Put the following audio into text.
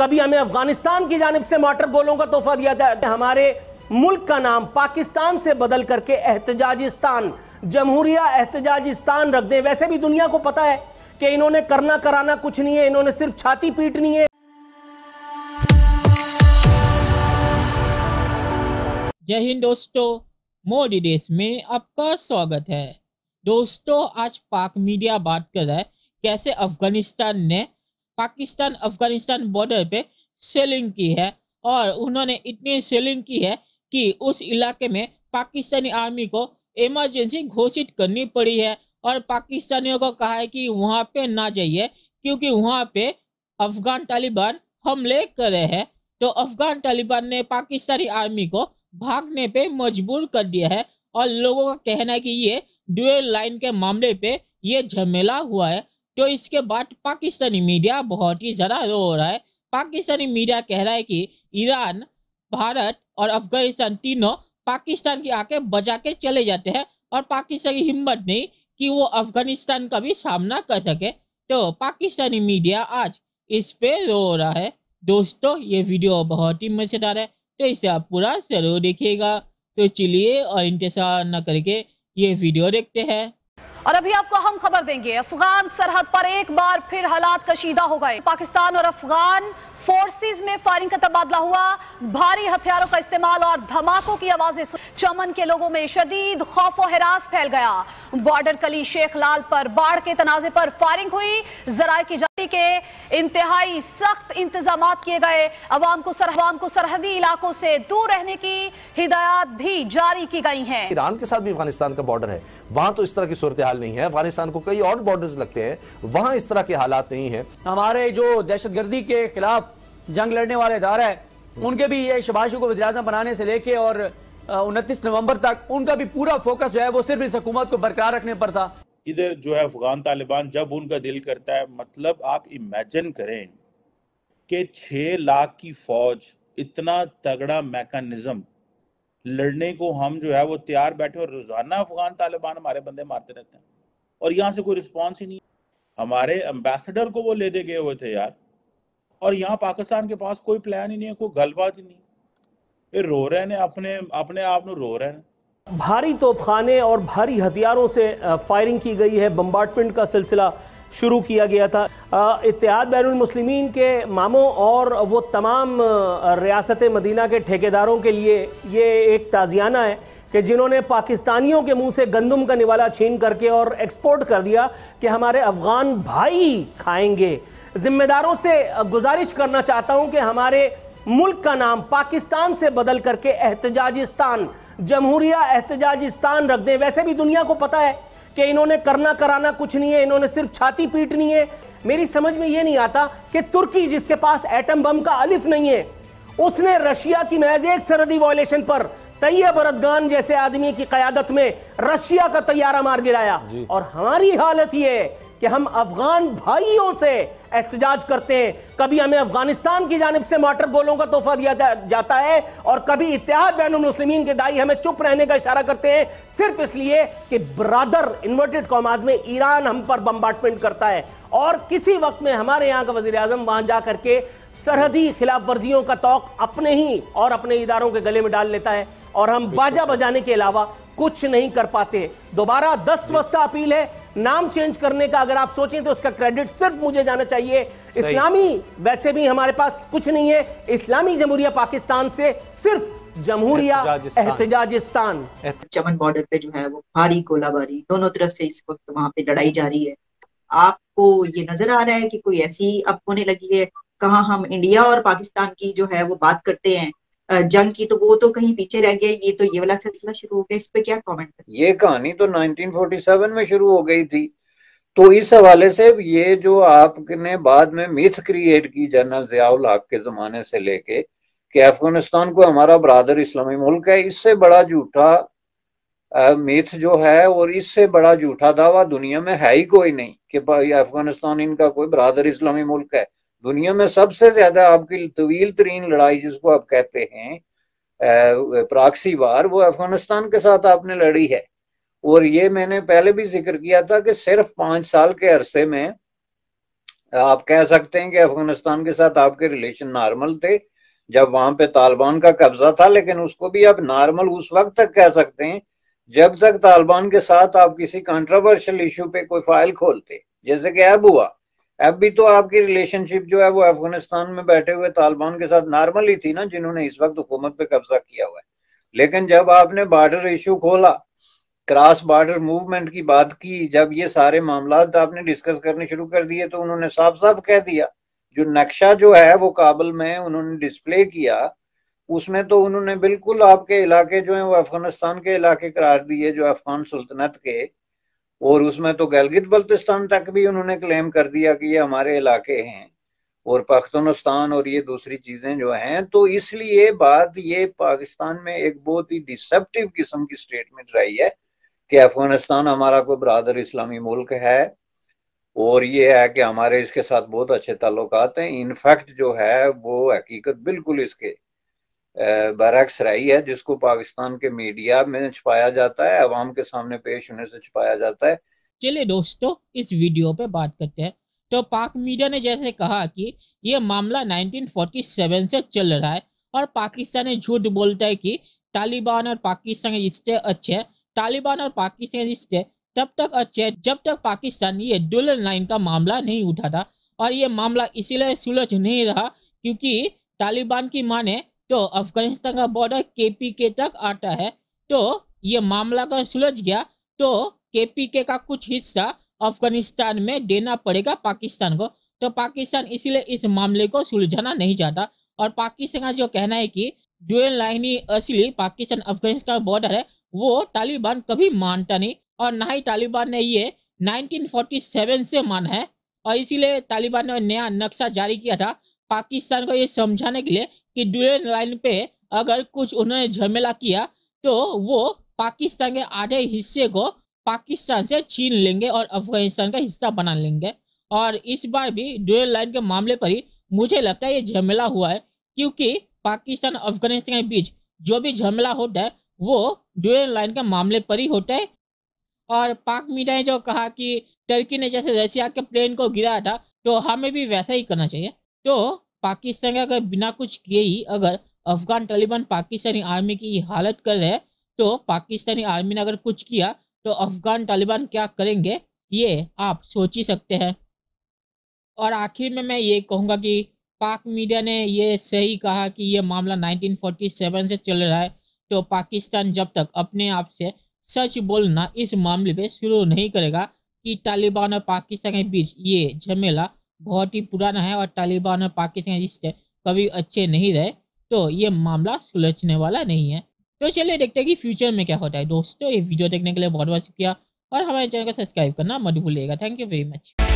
कभी हमें अफगानिस्तान की जानब से मॉटर गोलों का तोहफा दिया था हमारे मुल्क का नाम पाकिस्तान से बदल करके एहतजाजिस्तान जमहूरिया एहतजाजिस्तान रख दें वैसे भी दुनिया को पता है कि इन्होंने करना कराना कुछ नहीं है इन्होंने सिर्फ छाती पीटनी है जय हिंद दोस्तों मोदी देश में आपका स्वागत है दोस्तों आज पाक मीडिया बात कर रहा है कैसे अफगानिस्तान ने पाकिस्तान अफगानिस्तान बॉर्डर पे सेलिंग की है और उन्होंने इतनी सेलिंग की है कि उस इलाके में पाकिस्तानी आर्मी को इमरजेंसी घोषित करनी पड़ी है और पाकिस्तानियों को कहा है कि वहाँ पे ना जाइए क्योंकि वहाँ पे अफगान तालिबान हमले कर रहे हैं तो अफगान तालिबान ने पाकिस्तानी आर्मी को भागने पे मजबूर कर दिया है और लोगों का कहना है कि ये ड्यूएल लाइन के मामले पे ये झमेला हुआ है तो इसके बाद पाकिस्तानी मीडिया बहुत ही ज़्यादा रो रहा है पाकिस्तानी मीडिया कह रहा है कि ईरान भारत और अफगानिस्तान तीनों पाकिस्तान की आके बजा के चले जाते हैं और पाकिस्तान की हिम्मत नहीं कि वो अफगानिस्तान का भी सामना कर सके तो पाकिस्तानी मीडिया आज इस पे रो रहा है दोस्तों ये वीडियो बहुत ही मज़ेदार है तो इसे आप पूरा ज़रूर देखिएगा तो चलिए और इंतजार न करके ये वीडियो देखते हैं और अभी आपको हम खबर देंगे अफगान सरहद पर एक बार फिर हालात कशीदा हो गए पाकिस्तान और अफगान फोर्सेस में फायरिंग का तबादला हुआ भारी हथियारों का इस्तेमाल और धमाकों की आवाजें चमन के लोगों में शदीद खौफ और हिरास फैल गया बॉर्डर कली शेख लाल पर बाढ़ के तनाजे पर फायरिंग हुई जराये की सिक्योरिटी के इंतहाई सख्त इंतजाम किए गए अवाम को सरहवाम को सरहदी इलाकों से दूर रहने की हिदायत भी जारी की गई है ईरान के साथ भी अफगानिस्तान का बॉर्डर है वहां तो इस तरह की सूरत हाल नहीं है अफगानिस्तान को कई और बॉर्डर लगते हैं वहां इस तरह के हालात नहीं है हमारे जो दहशतगर्दी के खिलाफ जंग लड़ने वाले इदारा है उनके भी ये शबाशु को वजी बनाने से लेके और उनतीस नवंबर तक उनका भी पूरा फोकस जो है वो सिर्फ इस हुकूमत को बरकरार रखने पर था इधर जो है अफगान तालिबान जब उनका दिल करता है मतलब आप इमेजिन करें कि छः लाख की फौज इतना तगड़ा मैकानिज़म लड़ने को हम जो है वो तैयार बैठे और रोज़ाना अफगान तालिबान हमारे बंदे मारते रहते हैं और यहाँ से कोई रिस्पॉन्स ही नहीं हमारे एम्बेसडर को वो ले दे गए हुए थे यार और यहाँ पाकिस्तान के पास कोई प्लान ही नहीं है कोई गलबात ही नहीं ये रो रहे ने अपने अपने आप नो रो रहे हैं भारी तोपखाने और भारी हथियारों से फायरिंग की गई है बम्बार्टमेंट का सिलसिला शुरू किया गया था इतिहाद बैनमसलिमिन के मामों और वो तमाम रियासत मदीना के ठेकेदारों के लिए ये एक ताज़ियाना है कि जिन्होंने पाकिस्तानियों के मुंह से गंदम का निवाला छीन करके और एक्सपोर्ट कर दिया कि हमारे अफ़गान भाई खाएंगे ज़िम्मेदारों से गुजारिश करना चाहता हूँ कि हमारे मुल्क का नाम पाकिस्तान से बदल करके एहतजाजिस्तान जमहूरिया एहतजाजिस्तान रख दें वैसे भी दुनिया को पता है कि इन्होंने करना कराना कुछ नहीं है इन्होंने सिर्फ छाती पीटनी है मेरी समझ में ये नहीं आता कि तुर्की जिसके पास एटम बम का अलिफ नहीं है उसने रशिया की महज एक सरहदी वॉयलेशन पर तैयब जैसे आदमी की क्यादत में रशिया का तैयारा मार गिराया और हमारी हालत यह है कि हम अफगान भाइयों से एहतजाज करते हैं कभी हमें अफगानिस्तान की जानब से मोटर गोलों का तोहफा दिया जा, जाता है और कभी इतिहाद बैन मुस्लिमीन के दाई हमें चुप रहने का इशारा करते हैं सिर्फ इसलिए कि ब्रादर इन्वर्टेड कौमाज में ईरान हम पर बम्बार्टमेंट करता है और किसी वक्त में हमारे यहाँ का वजी अजम वहां जा करके सरहदी खिलाफ वर्जियों का तोक अपने ही और अपने इदारों के गले में डाल लेता है और हम बाजा बजाने के अलावा कुछ नहीं कर पाते दोबारा दस्त वस्ता अपील है नाम चेंज करने का अगर आप सोचें तो उसका क्रेडिट सिर्फ मुझे जाना चाहिए इस्लामी वैसे भी हमारे पास कुछ नहीं है इस्लामी जमहूरिया पाकिस्तान से सिर्फ जमहूरिया एहतजाजिस्तान चमन बॉर्डर पे जो है वो भारी गोलाबारी दोनों तरफ से इस वक्त वहां पे लड़ाई जारी है आपको ये नजर आ रहा है कि कोई ऐसी अब होने लगी है कहा हम इंडिया और पाकिस्तान की जो है वो बात करते हैं जंग की तो वो तो कहीं पीछे रह गया ये तो ये वाला सिलसिला शुरू हो गया इस पर क्या कमेंट ये कहानी तो 1947 में शुरू हो गई थी तो इस हवाले से ये जो आपने बाद में मिथ क्रिएट की जनरल जयाउल हक के जमाने से लेके कि अफगानिस्तान को हमारा बरदर इस्लामी मुल्क है इससे बड़ा झूठा मिथ जो है और इससे बड़ा झूठा दावा दुनिया में है ही कोई नहीं कि भाई अफगानिस्तान इनका कोई बरदर इस्लामी मुल्क है दुनिया में सबसे ज्यादा आपकी तवील तरीन लड़ाई जिसको आप कहते हैं प्राक्सी वार वो अफगानिस्तान के साथ आपने लड़ी है और ये मैंने पहले भी जिक्र किया था कि सिर्फ पांच साल के अरसे में आप कह सकते हैं कि अफगानिस्तान के साथ आपके रिलेशन नॉर्मल थे जब वहां पे तालिबान का कब्जा था लेकिन उसको भी आप नॉर्मल उस वक्त तक कह सकते हैं जब तक तालिबान के साथ आप किसी कंट्रोवर्शियल इशू पे कोई फाइल खोलते जैसे कि अब हुआ अब भी तो आपकी रिलेशनशिप जो है वो अफगानिस्तान में बैठे हुए तालिबान के साथ नॉर्मल ही थी ना जिन्होंने इस वक्त हुकूमत पे कब्जा किया हुआ है लेकिन जब आपने बॉर्डर इशू खोला क्रॉस बॉर्डर मूवमेंट की बात की जब ये सारे मामला आपने डिस्कस करने शुरू कर दिए तो उन्होंने साफ साफ कह दिया जो नक्शा जो है वो काबुल में उन्होंने डिस्प्ले किया उसमें तो उन्होंने बिल्कुल आपके इलाके जो है वो अफगानिस्तान के इलाके करार दिए जो अफगान सुल्तनत के और उसमें तो गलगित बल्तिस्तान तक भी उन्होंने क्लेम कर दिया कि ये हमारे इलाके हैं और पख्तनस्तान और ये दूसरी चीजें जो हैं तो इसलिए बात ये पाकिस्तान में एक बहुत ही डिसेप्टिव किस्म की स्टेटमेंट रही है कि अफगानिस्तान हमारा कोई बरदर इस्लामी मुल्क है और ये है कि हमारे इसके साथ बहुत अच्छे ताल्लुक हैं इनफैक्ट जो है वो हकीकत बिल्कुल इसके बरक्स रही है जिसको पाकिस्तान के मीडिया में छुपाया जाता है अवाम के सामने पेश होने से छुपाया जाता है चलिए दोस्तों इस वीडियो पे बात करते हैं तो पाक मीडिया ने जैसे कहा कि यह मामला 1947 से चल रहा है और पाकिस्तान झूठ बोलता है कि तालिबान और पाकिस्तान के रिश्ते अच्छे हैं तालिबान और पाकिस्तान के रिश्ते तब तक अच्छे हैं जब तक पाकिस्तान ये डुल लाइन का मामला नहीं उठाता और ये मामला इसीलिए सुलझ नहीं रहा क्योंकि तालिबान की माने तो अफगानिस्तान का बॉर्डर केपीके तक आता है तो ये मामला अगर सुलझ गया तो केपीके का कुछ हिस्सा अफगानिस्तान में देना पड़ेगा पाकिस्तान को तो पाकिस्तान इसीलिए इस मामले को सुलझाना नहीं चाहता और पाकिस्तान का जो कहना है कि ड्यूएन लाइनी असली पाकिस्तान अफगानिस्तान बॉर्डर है वो तालिबान कभी मानता नहीं और ना ही तालिबान ने ये 1947 से माना है और इसीलिए तालिबान ने नया नक्शा जारी किया था पाकिस्तान को ये समझाने के लिए कि ड्यूरेंट लाइन पे अगर कुछ उन्होंने झमेला किया तो वो पाकिस्तान के आधे हिस्से को पाकिस्तान से छीन लेंगे और अफगानिस्तान का हिस्सा बना लेंगे और इस बार भी ड्यूरेन लाइन के मामले पर ही मुझे लगता है ये झमेला हुआ है क्योंकि पाकिस्तान अफगानिस्तान के बीच जो भी झमेला होता है वो ड्यूरेन लाइन के मामले पर ही होता है और पाक मीडिया ने जो कहा कि टर्की ने जैसे रशिया के प्लेन को गिराया था तो हमें भी वैसा ही करना चाहिए तो पाकिस्तान अगर बिना कुछ किए ही अगर अफगान तालिबान पाकिस्तानी आर्मी की हालत कर रहे तो पाकिस्तानी आर्मी ने अगर कुछ किया तो अफगान तालिबान क्या करेंगे ये आप सोच ही सकते हैं और आखिर में मैं ये कहूँगा कि पाक मीडिया ने ये सही कहा कि ये मामला 1947 से चल रहा है तो पाकिस्तान जब तक अपने आप से सच बोलना इस मामले पे शुरू नहीं करेगा कि तालिबान और पाकिस्तान के बीच ये झमेला बहुत ही पुराना है और तालिबान और पाकिस्तान रिश्ते कभी अच्छे नहीं रहे तो ये मामला सुलझने वाला नहीं है तो चलिए देखते हैं कि फ्यूचर में क्या होता है दोस्तों ये वीडियो देखने के लिए बहुत बहुत शुक्रिया और हमारे चैनल को सब्सक्राइब करना मत भूलिएगा थैंक यू वेरी मच